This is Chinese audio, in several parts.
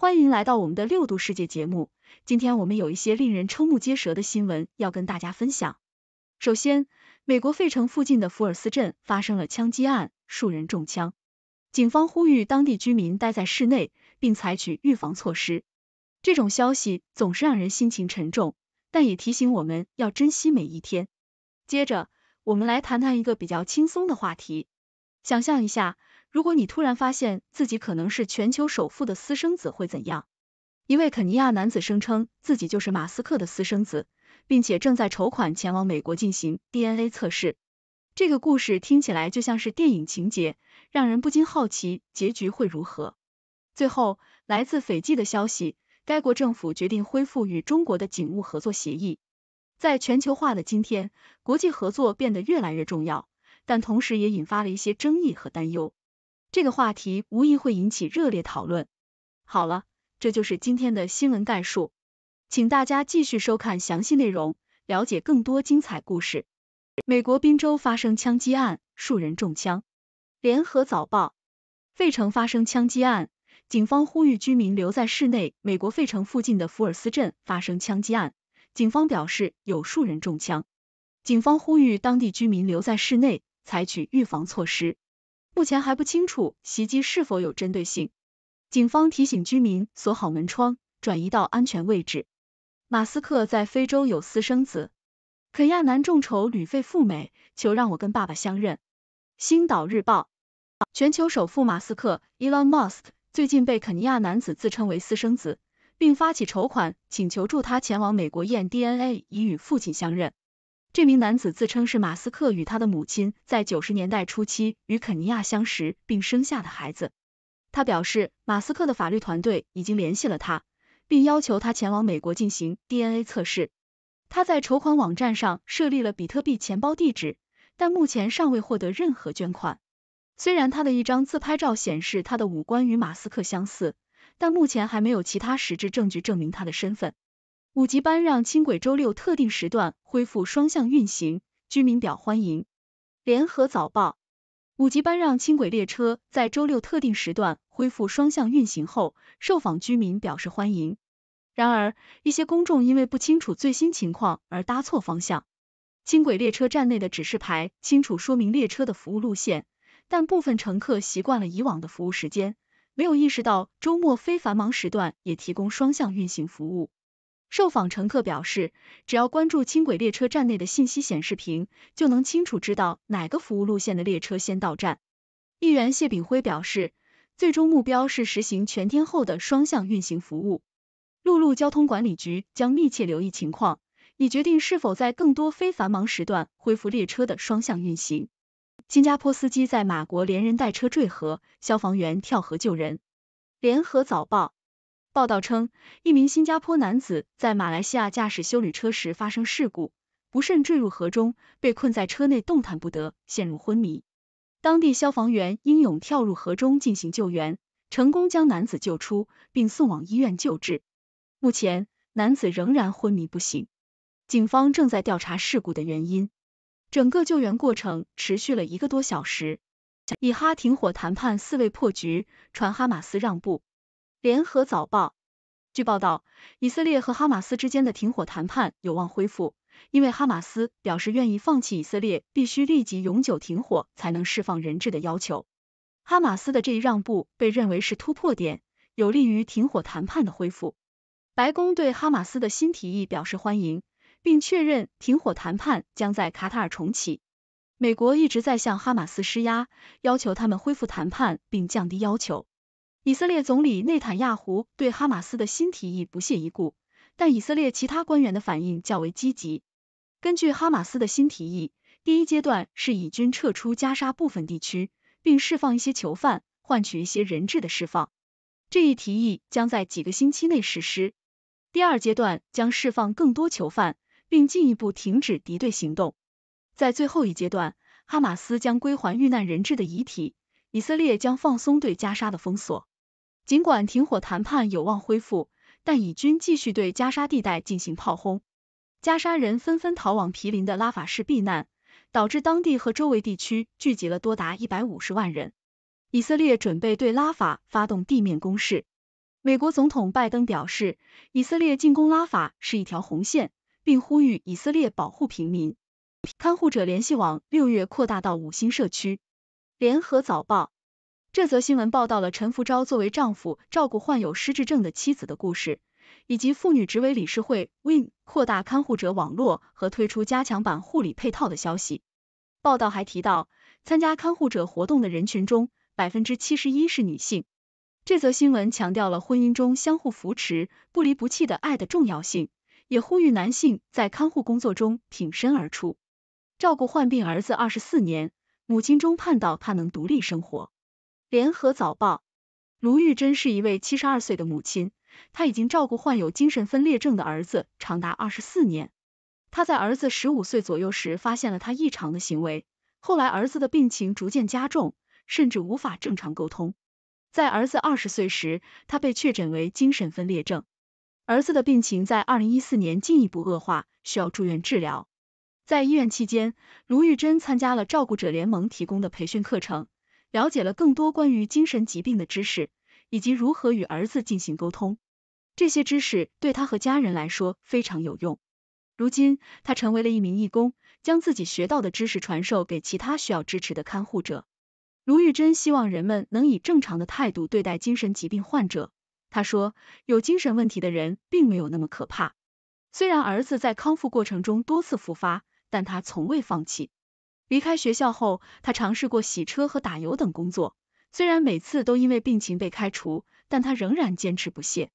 欢迎来到我们的六度世界节目。今天我们有一些令人瞠目结舌的新闻要跟大家分享。首先，美国费城附近的福尔斯镇发生了枪击案，数人中枪，警方呼吁当地居民待在室内，并采取预防措施。这种消息总是让人心情沉重，但也提醒我们要珍惜每一天。接着，我们来谈谈一个比较轻松的话题。想象一下。如果你突然发现自己可能是全球首富的私生子会怎样？一位肯尼亚男子声称自己就是马斯克的私生子，并且正在筹款前往美国进行 DNA 测试。这个故事听起来就像是电影情节，让人不禁好奇结局会如何。最后，来自斐济的消息，该国政府决定恢复与中国的警务合作协议。在全球化的今天，国际合作变得越来越重要，但同时也引发了一些争议和担忧。这个话题无疑会引起热烈讨论。好了，这就是今天的新闻概述，请大家继续收看详细内容，了解更多精彩故事。美国宾州发生枪击案，数人中枪。联合早报：费城发生枪击案，警方呼吁居民留在室内。美国费城附近的福尔斯镇发生枪击案，警方表示有数人中枪，警方呼吁当地居民留在室内，采取预防措施。目前还不清楚袭击是否有针对性。警方提醒居民锁好门窗，转移到安全位置。马斯克在非洲有私生子，肯亚男众筹旅费赴美，求让我跟爸爸相认。《星岛日报》：全球首富马斯克 （Elon Musk） 最近被肯尼亚男子自称为私生子，并发起筹款，请求助他前往美国验 DNA，以与父亲相认。这名男子自称是马斯克与他的母亲在九十年代初期与肯尼亚相识并生下的孩子。他表示，马斯克的法律团队已经联系了他，并要求他前往美国进行 DNA 测试。他在筹款网站上设立了比特币钱包地址，但目前尚未获得任何捐款。虽然他的一张自拍照显示他的五官与马斯克相似，但目前还没有其他实质证据证明他的身份。五级班让轻轨周六特定时段恢复双向运行，居民表欢迎。联合早报：五级班让轻轨列车在周六特定时段恢复双向运行后，受访居民表示欢迎。然而，一些公众因为不清楚最新情况而搭错方向。轻轨列车站内的指示牌清楚说明列车的服务路线，但部分乘客习惯了以往的服务时间，没有意识到周末非繁忙时段也提供双向运行服务。受访乘客表示，只要关注轻轨列车站内的信息显示屏，就能清楚知道哪个服务路线的列车先到站。议员谢炳辉表示，最终目标是实行全天候的双向运行服务。陆路交通管理局将密切留意情况，以决定是否在更多非繁忙时段恢复列车的双向运行。新加坡司机在马国连人带车坠河，消防员跳河救人。联合早报。报道称，一名新加坡男子在马来西亚驾驶修理车时发生事故，不慎坠入河中，被困在车内动弹不得，陷入昏迷。当地消防员英勇跳入河中进行救援，成功将男子救出，并送往医院救治。目前，男子仍然昏迷不醒，警方正在调查事故的原因。整个救援过程持续了一个多小时。以哈停火谈判四位破局，传哈马斯让步。联合早报：据报道，以色列和哈马斯之间的停火谈判有望恢复，因为哈马斯表示愿意放弃以色列必须立即永久停火才能释放人质的要求。哈马斯的这一让步被认为是突破点，有利于停火谈判的恢复。白宫对哈马斯的新提议表示欢迎，并确认停火谈判将在卡塔尔重启。美国一直在向哈马斯施压，要求他们恢复谈判并降低要求。以色列总理内塔尼亚胡对哈马斯的新提议不屑一顾，但以色列其他官员的反应较为积极。根据哈马斯的新提议，第一阶段是以军撤出加沙部分地区，并释放一些囚犯，换取一些人质的释放。这一提议将在几个星期内实施。第二阶段将释放更多囚犯，并进一步停止敌对行动。在最后一阶段，哈马斯将归还遇难人质的遗体，以色列将放松对加沙的封锁。尽管停火谈判有望恢复，但以军继续对加沙地带进行炮轰，加沙人纷纷逃往毗邻的拉法市避难，导致当地和周围地区聚集了多达一百五十万人。以色列准备对拉法发动地面攻势。美国总统拜登表示，以色列进攻拉法是一条红线，并呼吁以色列保护平民。看护者联系网六月扩大到五星社区。联合早报。这则新闻报道了陈福昭作为丈夫照顾患有失智症的妻子的故事，以及妇女执委理事会为扩大看护者网络和推出加强版护理配套的消息。报道还提到，参加看护者活动的人群中，百分之七十一是女性。这则新闻强调了婚姻中相互扶持、不离不弃的爱的重要性，也呼吁男性在看护工作中挺身而出。照顾患病儿子二十四年，母亲终盼到他能独立生活。联合早报，卢玉珍是一位七十二岁的母亲，她已经照顾患有精神分裂症的儿子长达二十四年。她在儿子十五岁左右时发现了他异常的行为，后来儿子的病情逐渐加重，甚至无法正常沟通。在儿子二十岁时，他被确诊为精神分裂症。儿子的病情在二零一四年进一步恶化，需要住院治疗。在医院期间，卢玉珍参加了照顾者联盟提供的培训课程。了解了更多关于精神疾病的知识，以及如何与儿子进行沟通，这些知识对他和家人来说非常有用。如今，他成为了一名义工，将自己学到的知识传授给其他需要支持的看护者。卢玉珍希望人们能以正常的态度对待精神疾病患者。他说：“有精神问题的人并没有那么可怕。”虽然儿子在康复过程中多次复发，但他从未放弃。离开学校后，他尝试过洗车和打油等工作，虽然每次都因为病情被开除，但他仍然坚持不懈。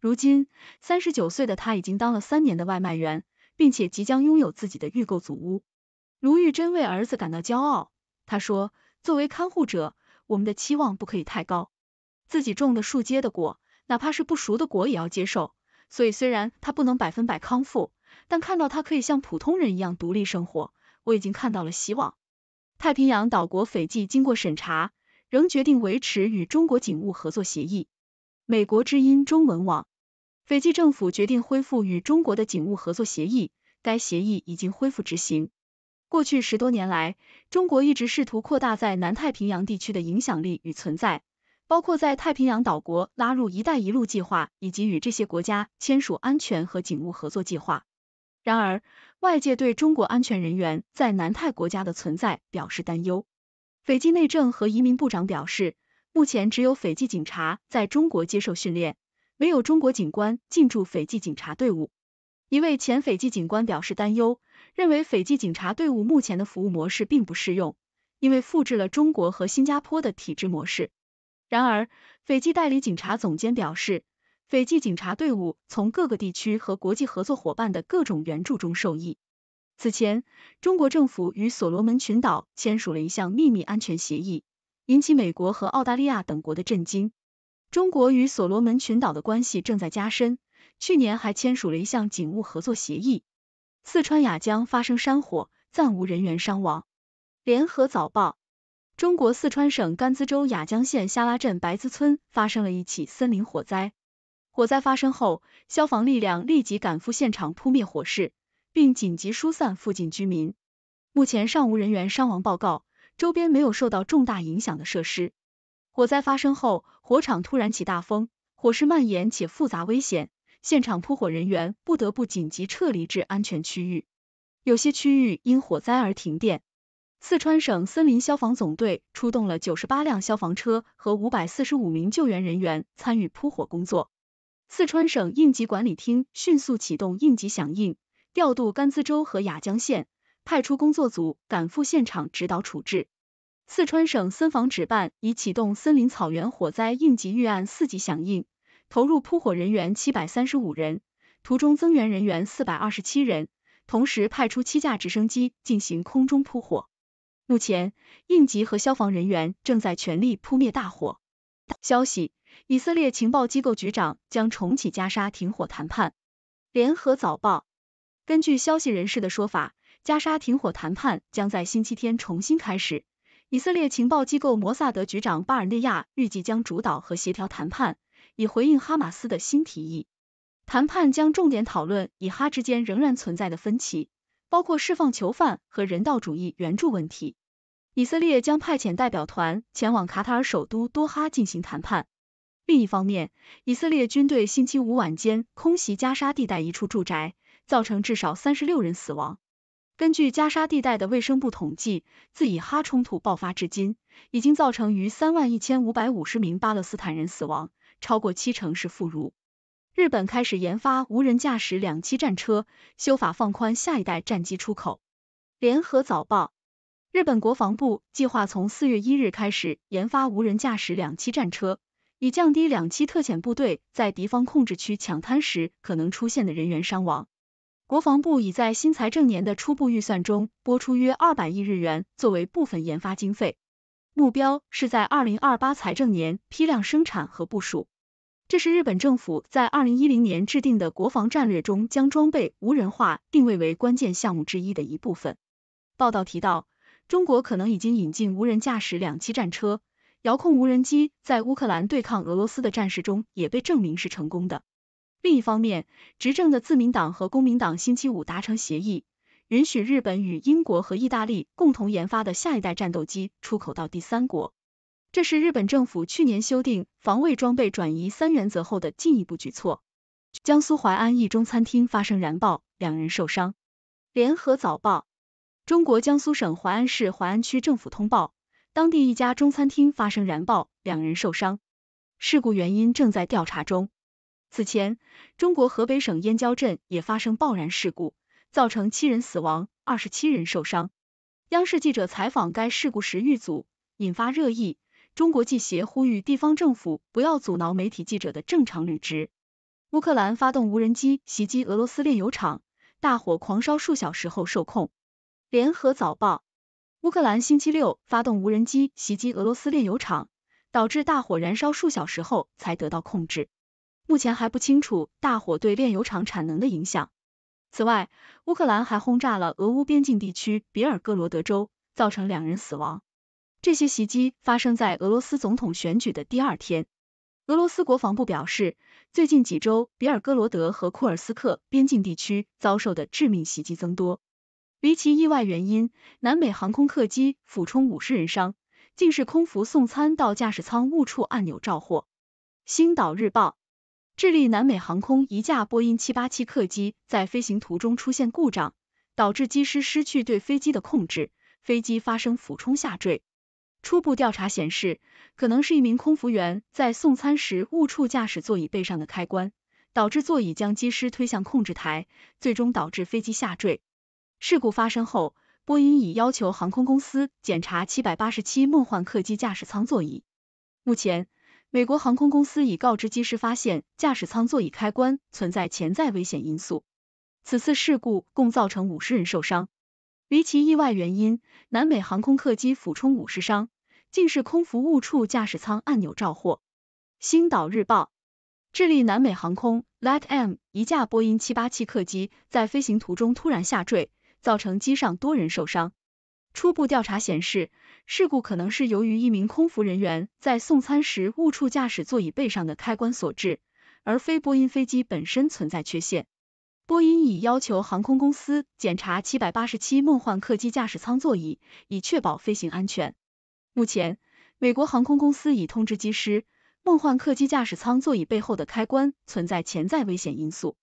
如今，三十九岁的他已经当了三年的外卖员，并且即将拥有自己的预购祖屋。卢玉珍为儿子感到骄傲，他说：“作为看护者，我们的期望不可以太高。自己种的树结的果，哪怕是不熟的果，也要接受。所以，虽然他不能百分百康复，但看到他可以像普通人一样独立生活。”我已经看到了希望。太平洋岛国斐济经过审查，仍决定维持与中国警务合作协议。美国之音中文网，斐济政府决定恢复与中国的警务合作协议，该协议已经恢复执行。过去十多年来，中国一直试图扩大在南太平洋地区的影响力与存在，包括在太平洋岛国拉入“一带一路”计划，以及与这些国家签署安全和警务合作计划。然而，外界对中国安全人员在南太国家的存在表示担忧。斐济内政和移民部长表示，目前只有斐济警察在中国接受训练，没有中国警官进驻斐济警察队伍。一位前斐济警官表示担忧，认为斐济警察队伍目前的服务模式并不适用，因为复制了中国和新加坡的体制模式。然而，斐济代理警察总监表示。斐济警察队伍从各个地区和国际合作伙伴的各种援助中受益。此前，中国政府与所罗门群岛签署了一项秘密安全协议，引起美国和澳大利亚等国的震惊。中国与所罗门群岛的关系正在加深，去年还签署了一项警务合作协议。四川雅江发生山火，暂无人员伤亡。联合早报：中国四川省甘孜州雅江县下拉镇白孜村发生了一起森林火灾。火灾发生后，消防力量立即赶赴现场扑灭火势，并紧急疏散附近居民。目前尚无人员伤亡报告，周边没有受到重大影响的设施。火灾发生后，火场突然起大风，火势蔓延且复杂危险，现场扑火人员不得不紧急撤离至安全区域。有些区域因火灾而停电。四川省森林消防总队出动了九十八辆消防车和五百四十五名救援人员参与扑火工作。四川省应急管理厅迅速启动应急响应，调度甘孜州和雅江县派出工作组赶赴现场指导处置。四川省森防指办已启动森林草原火灾应急预案四级响应，投入扑火人员七百三十五人，途中增援人员四百二十七人，同时派出七架直升机进行空中扑火。目前，应急和消防人员正在全力扑灭大火。消息：以色列情报机构局长将重启加沙停火谈判。联合早报根据消息人士的说法，加沙停火谈判将在星期天重新开始。以色列情报机构摩萨德局长巴尔内亚预计将主导和协调谈判，以回应哈马斯的新提议。谈判将重点讨论以哈之间仍然存在的分歧，包括释放囚犯和人道主义援助问题。以色列将派遣代表团前往卡塔尔首都多哈进行谈判。另一方面，以色列军队星期五晚间空袭加沙地带一处住宅，造成至少三十六人死亡。根据加沙地带的卫生部统计，自以哈冲突爆发至今，已经造成逾三万一千五百五十名巴勒斯坦人死亡，超过七成是妇孺。日本开始研发无人驾驶两栖战车，修法放宽下一代战机出口。联合早报。日本国防部计划从四月一日开始研发无人驾驶两栖战车，以降低两栖特遣部队在敌方控制区抢滩时可能出现的人员伤亡。国防部已在新财政年的初步预算中拨出约二百亿日元作为部分研发经费，目标是在二零二八财政年批量生产和部署。这是日本政府在二零一零年制定的国防战略中将装备无人化定位为关键项目之一的一部分。报道提到。中国可能已经引进无人驾驶两栖战车，遥控无人机在乌克兰对抗俄罗斯的战事中也被证明是成功的。另一方面，执政的自民党和公民党星期五达成协议，允许日本与英国和意大利共同研发的下一代战斗机出口到第三国。这是日本政府去年修订防卫装备转移三原则后的进一步举措。江苏淮安一中餐厅发生燃爆，两人受伤。联合早报。中国江苏省淮安市淮安区政府通报，当地一家中餐厅发生燃爆，两人受伤，事故原因正在调查中。此前，中国河北省燕郊镇也发生爆燃事故，造成七人死亡，二十七人受伤。央视记者采访该事故时遇阻，引发热议。中国记协呼吁地方政府不要阻挠媒体记者的正常履职。乌克兰发动无人机袭击俄罗斯炼油厂，大火狂烧数小时后受控。联合早报：乌克兰星期六发动无人机袭击俄罗斯炼油厂，导致大火燃烧数小时后才得到控制。目前还不清楚大火对炼油厂产能的影响。此外，乌克兰还轰炸了俄乌边境地区别尔哥罗德州，造成两人死亡。这些袭击发生在俄罗斯总统选举的第二天。俄罗斯国防部表示，最近几周，别尔哥罗德和库尔斯克边境地区遭受的致命袭击增多。离奇意外原因，南美航空客机俯冲五十人伤，竟是空服送餐到驾驶舱误触按钮着火。《星岛日报》：智利南美航空一架波音七八七客机在飞行途中出现故障，导致机师失去对飞机的控制，飞机发生俯冲下坠。初步调查显示，可能是一名空服员在送餐时误触驾驶座椅背上的开关，导致座椅将机师推向控制台，最终导致飞机下坠。事故发生后，波音已要求航空公司检查七百八十七梦幻客机驾驶舱座椅。目前，美国航空公司已告知机师，发现驾驶舱座椅开关存在潜在危险因素。此次事故共造成五十人受伤，离奇意外原因，南美航空客机俯冲五十伤，竟是空服误触驾驶舱按钮着火。星岛日报，智利南美航空 l e t M 一架波音七八七客机在飞行途中突然下坠。造成机上多人受伤。初步调查显示，事故可能是由于一名空服人员在送餐时误触驾驶座椅背上的开关所致，而非波音飞机本身存在缺陷。波音已要求航空公司检查787梦幻客机驾驶舱座椅，以确保飞行安全。目前，美国航空公司已通知机师，梦幻客机驾驶舱座椅背后的开关存在潜在危险因素。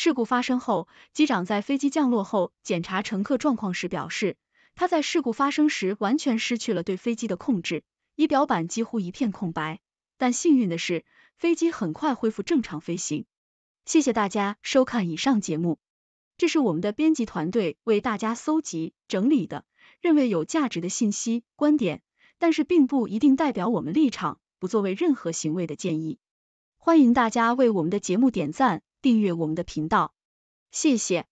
事故发生后，机长在飞机降落后检查乘客状况时表示，他在事故发生时完全失去了对飞机的控制，仪表板几乎一片空白。但幸运的是，飞机很快恢复正常飞行。谢谢大家收看以上节目，这是我们的编辑团队为大家搜集整理的，认为有价值的信息、观点，但是并不一定代表我们立场，不作为任何行为的建议。欢迎大家为我们的节目点赞。订阅我们的频道，谢谢。